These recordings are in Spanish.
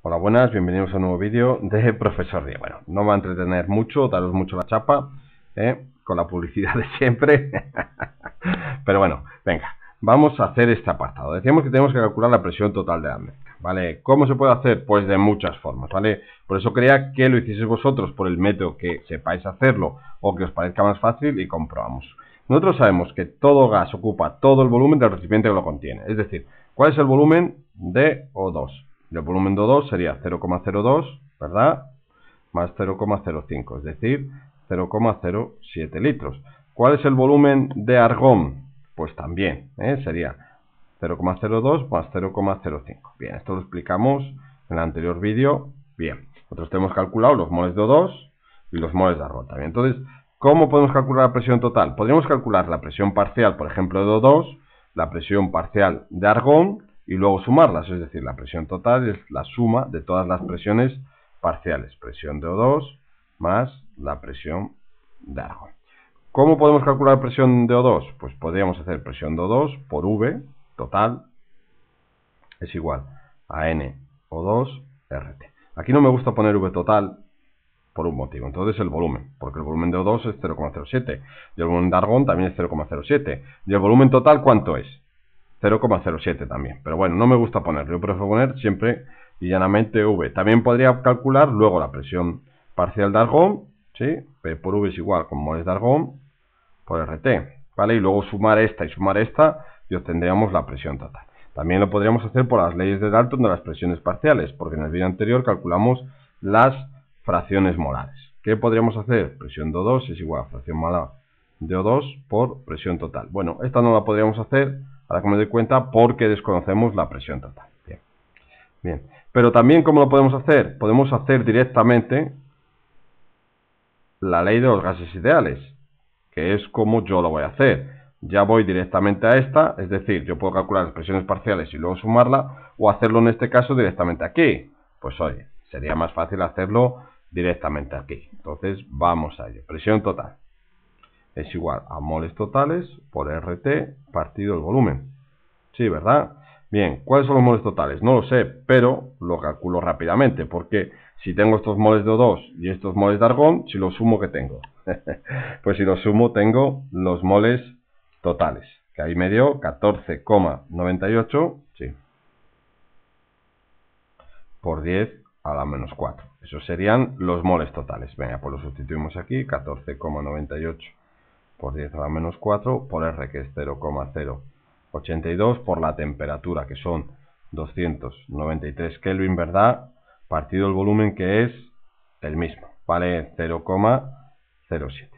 Hola, buenas, bienvenidos a un nuevo vídeo de Profesor Día. Bueno, no va a entretener mucho, daros mucho la chapa, ¿eh? con la publicidad de siempre. Pero bueno, venga, vamos a hacer este apartado. Decíamos que tenemos que calcular la presión total de la mezcla, ¿vale? ¿Cómo se puede hacer? Pues de muchas formas, ¿vale? Por eso quería que lo hicieseis vosotros por el método que sepáis hacerlo o que os parezca más fácil y comprobamos. Nosotros sabemos que todo gas ocupa todo el volumen del recipiente que lo contiene. Es decir, ¿cuál es el volumen de O2? el volumen de 2 sería 0,02, ¿verdad? Más 0,05, es decir, 0,07 litros. ¿Cuál es el volumen de argón? Pues también, ¿eh? sería 0,02 más 0,05. Bien, esto lo explicamos en el anterior vídeo. Bien, nosotros tenemos calculado los moles de O2 y los moles de argón también. Entonces, ¿cómo podemos calcular la presión total? Podríamos calcular la presión parcial, por ejemplo, de O2, la presión parcial de argón y luego sumarlas, es decir, la presión total es la suma de todas las presiones parciales, presión de O2 más la presión de argón. ¿Cómo podemos calcular presión de O2? Pues podríamos hacer presión de O2 por V total es igual a NO2 RT. Aquí no me gusta poner V total por un motivo. Entonces el volumen, porque el volumen de O2 es 0,07 y el volumen de argón también es 0,07. ¿Y el volumen total cuánto es? 0,07 también. Pero bueno, no me gusta ponerlo. Yo prefiero poner siempre y llanamente V. También podría calcular luego la presión parcial de argón, ¿sí? P por V es igual con moles de argón por RT, ¿vale? Y luego sumar esta y sumar esta y obtendríamos la presión total. También lo podríamos hacer por las leyes de Dalton de las presiones parciales, porque en el vídeo anterior calculamos las fracciones molares. ¿Qué podríamos hacer? Presión de O2 es igual a fracción molar de O2 por presión total. Bueno, esta no la podríamos hacer Ahora que me doy cuenta, porque desconocemos la presión total. Bien. Bien. Pero también, ¿cómo lo podemos hacer? Podemos hacer directamente la ley de los gases ideales, que es como yo lo voy a hacer. Ya voy directamente a esta, es decir, yo puedo calcular las presiones parciales y luego sumarla, o hacerlo en este caso directamente aquí. Pues oye, sería más fácil hacerlo directamente aquí. Entonces, vamos a ello. Presión total es igual a moles totales por RT partido el volumen. Sí, ¿verdad? Bien, ¿cuáles son los moles totales? No lo sé, pero lo calculo rápidamente, porque si tengo estos moles de O2 y estos moles de argón, si los sumo, ¿qué tengo? pues si los sumo, tengo los moles totales, que ahí me dio 14,98, sí, por 10 a la menos 4. Esos serían los moles totales. Venga, pues lo sustituimos aquí, 14,98 por 10 a menos 4 por R, que es 0,082 por la temperatura, que son 293 Kelvin, ¿verdad? Partido el volumen, que es el mismo, ¿vale? 0,07.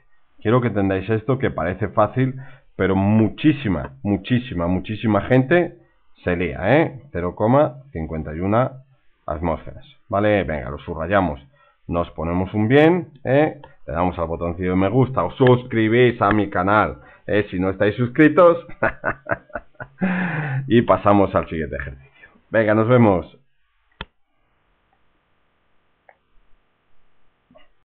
Quiero que entendáis esto, que parece fácil, pero muchísima, muchísima, muchísima gente se lía, ¿eh? 0,51 atmósferas, ¿vale? Venga, lo subrayamos. Nos ponemos un bien, ¿eh? le damos al botoncito de me gusta, o suscribís a mi canal, ¿eh? si no estáis suscritos, y pasamos al siguiente ejercicio. Venga, nos vemos.